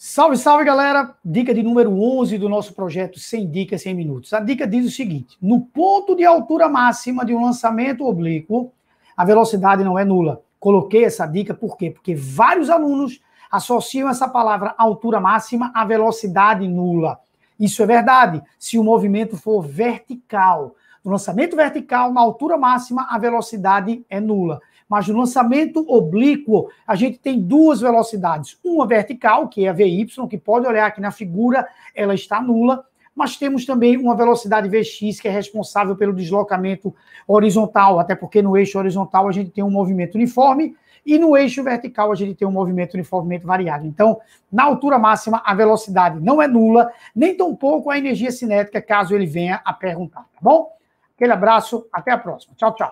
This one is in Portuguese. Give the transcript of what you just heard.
Salve, salve, galera! Dica de número 11 do nosso projeto 100 Dicas, 100 Minutos. A dica diz o seguinte: no ponto de altura máxima de um lançamento oblíquo, a velocidade não é nula. Coloquei essa dica por quê? Porque vários alunos associam essa palavra altura máxima à velocidade nula. Isso é verdade se o movimento for vertical. No lançamento vertical, na altura máxima, a velocidade é nula mas no lançamento oblíquo, a gente tem duas velocidades. Uma vertical, que é a VY, que pode olhar aqui na figura, ela está nula, mas temos também uma velocidade Vx que é responsável pelo deslocamento horizontal, até porque no eixo horizontal a gente tem um movimento uniforme e no eixo vertical a gente tem um movimento uniformemente variado. Então, na altura máxima, a velocidade não é nula, nem tampouco a energia cinética, caso ele venha a perguntar, tá bom? Aquele abraço, até a próxima. Tchau, tchau.